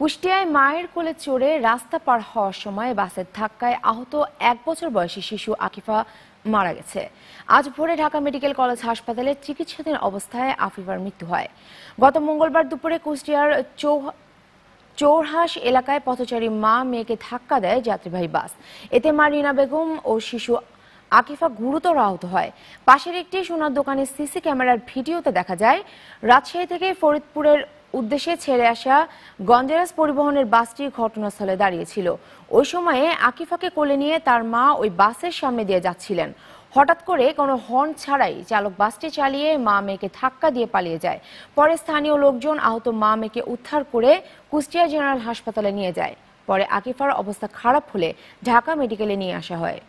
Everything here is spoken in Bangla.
কুষ্টিয়ায় মায়ের কোলে চড়ে রাস্তা পার হওয়ার সময় বাসের ধাক্কায় আহত এক বছর বয়সী শিশু আকিফা মারা গেছে আজ ভোরে ঢাকা মেডিকেল কলেজ হাসপাতালে চিকিৎসাধীন অবস্থায় আফিফার মৃত্যু হয় গত মঙ্গলবার দুপুরে কুষ্টিয়ার চৌ চৌরহাস এলাকায় পথচারী মা মেয়েকে ধাক্কা দেয় যাত্রীবাহী বাস এতে মা রিনা বেগম ও শিশু আকিফা গুরুতর আহত হয় পাশের একটি সোনার দোকানে সিসি ক্যামেরার ভিডিওতে দেখা যায় রাজশাহী থেকে ফরিদপুরের উদ্দেশ্যে ছেড়ে আসা গঞ্জারাস পরিবহনের বাসটি ঘটনাস্থলে দাঁড়িয়েছিল ওই সময়ে আকিফাকে কোলে নিয়ে তার মা ওই বাসের সামনে দিয়ে যাচ্ছিলেন হঠাৎ করে কোনো হর্ন ছাড়াই চালক বাসটি চালিয়ে মা মেয়েকে ধাক্কা দিয়ে পালিয়ে যায় পরে স্থানীয় লোকজন আহত মা মেয়েকে উদ্ধার করে কুষ্টিয়া জেনারেল হাসপাতালে নিয়ে যায় পরে আকিফার অবস্থা খারাপ হলে ঢাকা মেডিকেলে নিয়ে আসা হয়